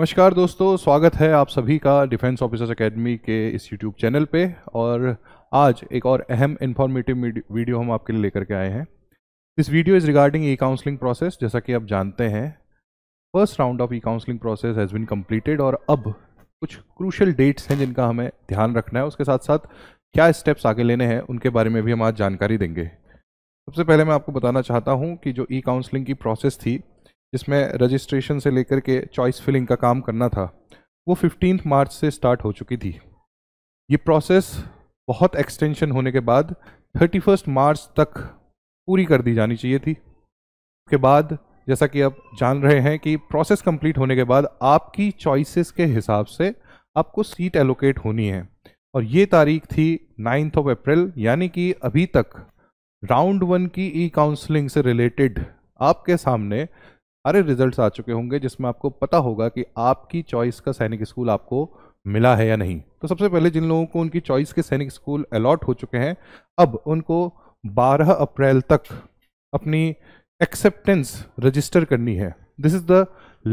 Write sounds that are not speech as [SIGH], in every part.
नमस्कार दोस्तों स्वागत है आप सभी का डिफेंस ऑफिसर्स एकेडमी के इस यूट्यूब चैनल पे और आज एक और अहम इन्फॉर्मेटिव वीडियो हम आपके लिए लेकर के आए हैं this video is regarding e counselling process जैसा कि आप जानते हैं first round of e counselling process has been completed और अब कुछ क्रूशल डेट्स हैं जिनका हमें ध्यान रखना है उसके साथ साथ क्या स्टेप्स आगे लेने हैं उनके बारे में भी हम आज जानकारी देंगे सबसे पहले मैं आपको बताना चाहता हूँ कि जो ई काउंसलिंग की प्रोसेस थी जिसमें रजिस्ट्रेशन से लेकर के चॉइस फिलिंग का काम करना था वो फिफ्टीन मार्च से स्टार्ट हो चुकी थी ये प्रोसेस बहुत एक्सटेंशन होने के बाद थर्टी फर्स्ट मार्च तक पूरी कर दी जानी चाहिए थी उसके बाद जैसा कि आप जान रहे हैं कि प्रोसेस कंप्लीट होने के बाद आपकी चॉइसेस के हिसाब से आपको सीट एलोकेट होनी है और ये तारीख थी नाइन्थ ऑफ अप्रैल यानी कि अभी तक राउंड वन की ई काउंसलिंग से रिलेटेड आपके सामने सारे रिजल्ट्स आ चुके होंगे जिसमें आपको पता होगा कि आपकी चॉइस का सैनिक स्कूल आपको मिला है या नहीं तो सबसे पहले जिन लोगों को उनकी चॉइस के सैनिक स्कूल अलॉट हो चुके हैं अब उनको 12 अप्रैल तक अपनी एक्सेप्टेंस रजिस्टर करनी है this is the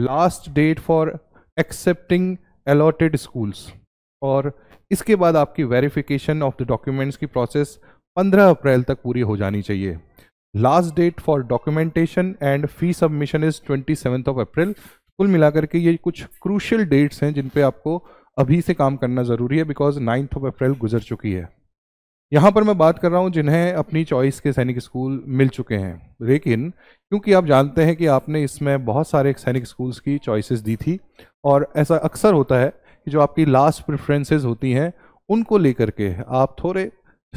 last date for accepting allotted schools और इसके बाद आपकी वेरिफिकेशन ऑफ द डॉक्यूमेंट्स की प्रोसेस 15 अप्रैल तक पूरी हो जानी चाहिए last date for documentation and fee submission is twenty seventh of April कुल मिलाकर के ये कुछ क्रूशियल डेट्स हैं जिन पे आपको अभी से काम करना ज़रूरी है बिकॉज नाइन्थ ऑफ अप्रैल गुजर चुकी है यहाँ पर मैं बात कर रहा हूँ जिन्हें अपनी चॉइस के सैनिक स्कूल मिल चुके हैं लेकिन क्योंकि आप जानते हैं कि आपने इसमें बहुत सारे सैनिक स्कूल्स की चॉइसेस दी थी और ऐसा अक्सर होता है कि जो आपकी लास्ट प्रेफरेंसेस होती हैं उनको लेकर के आप थोड़े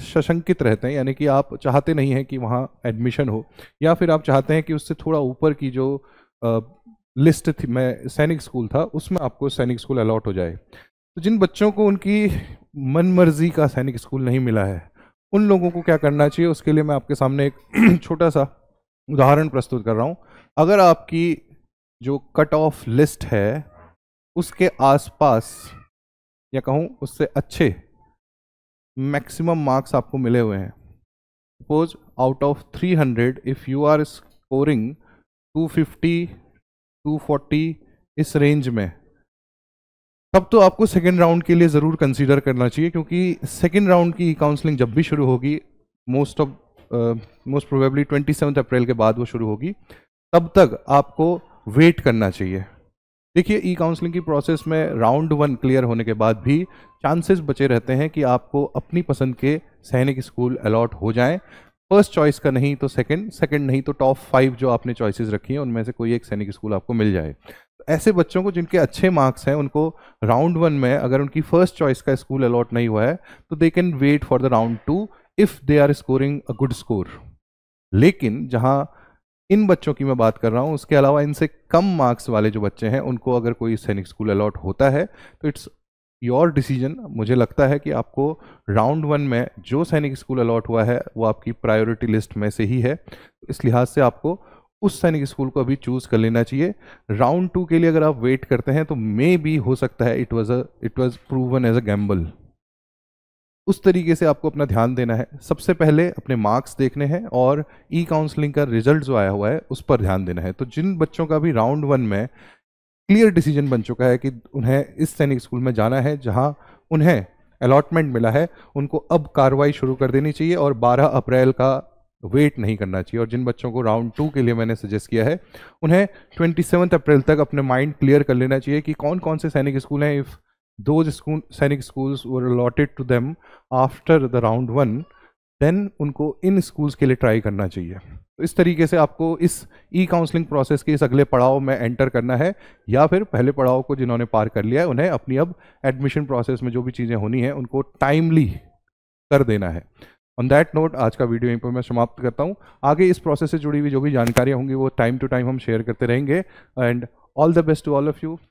सशंकित रहते हैं यानी कि आप चाहते नहीं हैं कि वहाँ एडमिशन हो या फिर आप चाहते हैं कि उससे थोड़ा ऊपर की जो आ, लिस्ट थी मैं सैनिक स्कूल था उसमें आपको सैनिक स्कूल अलाट हो जाए तो जिन बच्चों को उनकी मन मर्जी का सैनिक स्कूल नहीं मिला है उन लोगों को क्या करना चाहिए उसके लिए मैं आपके सामने एक [CLEARS THROAT] छोटा सा उदाहरण प्रस्तुत कर रहा हूँ अगर आपकी जो कट ऑफ लिस्ट है उसके आसपास या कहूँ उससे अच्छे मैक्सिमम मार्क्स आपको मिले हुए हैं suppose out of 300 if you are scoring 250, 240 इस रेंज में तब तो आपको सेकेंड राउंड के लिए ज़रूर कंसीडर करना चाहिए क्योंकि सेकेंड राउंड की काउंसलिंग जब भी शुरू होगी most of most probably twenty April के बाद वो शुरू होगी तब तक आपको वेट करना चाहिए देखिए ई काउंसलिंग की प्रोसेस में राउंड वन क्लियर होने के बाद भी चांसेस बचे रहते हैं कि आपको अपनी पसंद के सैनिक स्कूल अलॉट हो जाएं फर्स्ट चॉइस का नहीं तो सेकंड सेकंड नहीं तो टॉप फाइव जो आपने चॉइसेस रखी हैं उनमें से कोई एक सैनिक स्कूल आपको मिल जाए ऐसे बच्चों को जिनके अच्छे मार्क्स हैं उनको राउंड वन में अगर उनकी फर्स्ट चॉइस का स्कूल अलॉट नहीं हुआ है तो they can wait for the round two if they are scoring a good score लेकिन जहाँ इन बच्चों की मैं बात कर रहा हूँ उसके अलावा इनसे कम मार्क्स वाले जो बच्चे हैं उनको अगर कोई सैनिक स्कूल अलॉट होता है तो इट्स योर डिसीजन मुझे लगता है कि आपको राउंड वन में जो सैनिक स्कूल अलॉट हुआ है वो आपकी प्रायोरिटी लिस्ट में से ही है इस लिहाज से आपको उस सैनिक स्कूल को अभी चूज़ कर लेना चाहिए राउंड टू के लिए अगर आप वेट करते हैं तो मे बी हो सकता है it was a it was proven as a gamble उस तरीके से आपको अपना ध्यान देना है सबसे पहले अपने मार्क्स देखने हैं और ई काउंसलिंग का रिजल्ट जो आया हुआ है उस पर ध्यान देना है तो जिन बच्चों का भी राउंड वन में क्लियर डिसीजन बन चुका है कि उन्हें इस सैनिक स्कूल में जाना है जहाँ उन्हें अलॉटमेंट मिला है उनको अब कार्रवाई शुरू कर देनी चाहिए और 12 अप्रैल का वेट नहीं करना चाहिए और जिन बच्चों को राउंड टू के लिए मैंने सजेस्ट किया है उन्हें ट्वेंटी अप्रैल तक अपने माइंड क्लियर कर लेना चाहिए कि कौन कौन से सैनिक स्कूल हैं इफ़ those school, सैनिक schools were allotted to them after the round one then उनको इन स्कूल्स के लिए ट्राई करना चाहिए तो इस तरीके से आपको इस ई काउंसलिंग प्रोसेस के इस अगले पड़ाव में एंटर करना है या फिर पहले पड़ाव को जिन्होंने पार कर लिया है उन्हें अपनी अब एडमिशन प्रोसेस में जो भी चीज़ें होनी है उनको टाइमली कर देना है ऑन दैट नोट आज का वीडियो यहीं पर मैं समाप्त करता हूँ आगे इस प्रोसेस से जुड़ी हुई जो भी जानकारियाँ होंगी वो टाइम टू टाइम हम शेयर करते रहेंगे and all the best to all of you